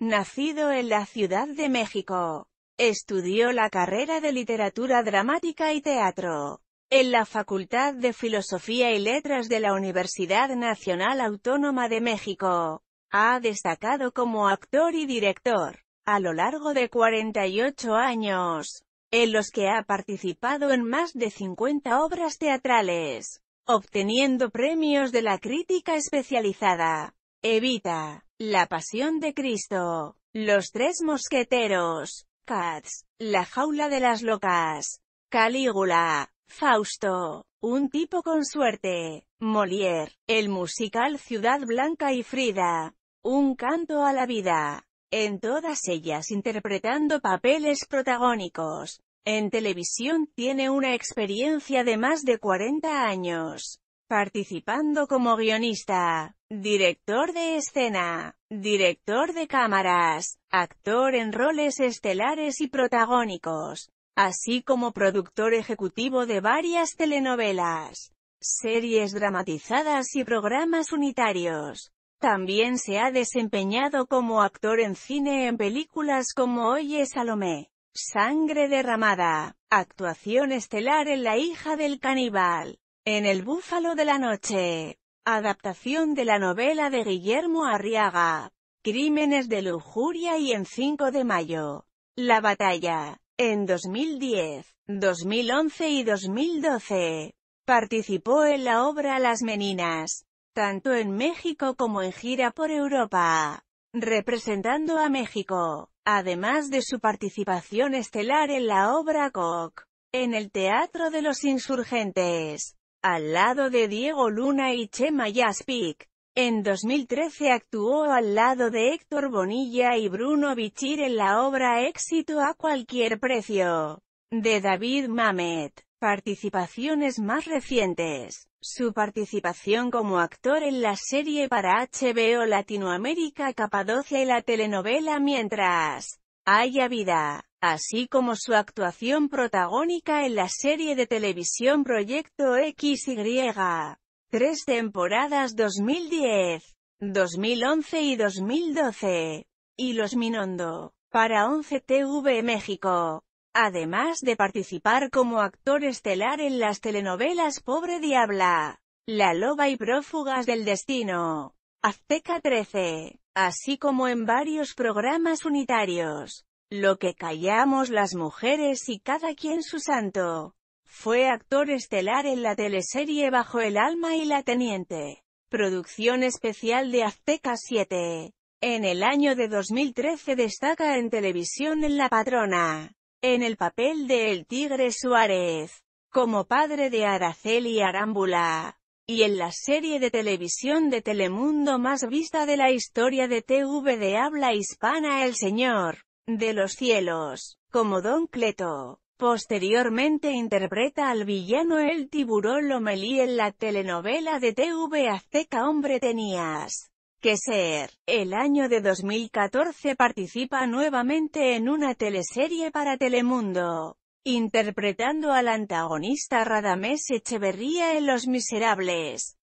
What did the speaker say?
Nacido en la Ciudad de México, estudió la carrera de Literatura Dramática y Teatro en la Facultad de Filosofía y Letras de la Universidad Nacional Autónoma de México. Ha destacado como actor y director, a lo largo de 48 años, en los que ha participado en más de 50 obras teatrales, obteniendo premios de la crítica especializada. Evita, La Pasión de Cristo, Los Tres Mosqueteros, Cats, La Jaula de las Locas, Calígula, Fausto, Un tipo con suerte, Molière, El musical Ciudad Blanca y Frida, Un canto a la vida, en todas ellas interpretando papeles protagónicos. En televisión tiene una experiencia de más de 40 años participando como guionista, director de escena, director de cámaras, actor en roles estelares y protagónicos, así como productor ejecutivo de varias telenovelas, series dramatizadas y programas unitarios. También se ha desempeñado como actor en cine en películas como Oye Salomé, Sangre derramada, actuación estelar en La hija del caníbal, en el Búfalo de la Noche. Adaptación de la novela de Guillermo Arriaga. Crímenes de lujuria y en 5 de mayo. La batalla. En 2010, 2011 y 2012. Participó en la obra Las Meninas, tanto en México como en gira por Europa, representando a México, además de su participación estelar en la obra Koch, en el Teatro de los Insurgentes al lado de Diego Luna y Chema Yaspic. En 2013 actuó al lado de Héctor Bonilla y Bruno Bichir en la obra Éxito a cualquier precio, de David Mamet. Participaciones más recientes. Su participación como actor en la serie para HBO Latinoamérica Capadocia y la telenovela Mientras haya vida así como su actuación protagónica en la serie de televisión Proyecto XY. Tres temporadas 2010, 2011 y 2012. Y Los Minondo, para 11TV México. Además de participar como actor estelar en las telenovelas Pobre Diabla, La Loba y Prófugas del Destino, Azteca 13, así como en varios programas unitarios. Lo que callamos las mujeres y cada quien su santo. Fue actor estelar en la teleserie Bajo el alma y la teniente. Producción especial de Azteca 7. En el año de 2013 destaca en televisión en La Patrona, en el papel de El Tigre Suárez, como padre de Araceli Arámbula, y en la serie de televisión de Telemundo más vista de la historia de TV de habla hispana El Señor de los cielos, como Don Cleto. Posteriormente interpreta al villano el tiburón Lomelí en la telenovela de TV Azteca Hombre Tenías que ser. El año de 2014 participa nuevamente en una teleserie para Telemundo, interpretando al antagonista Radamés Echeverría en Los Miserables.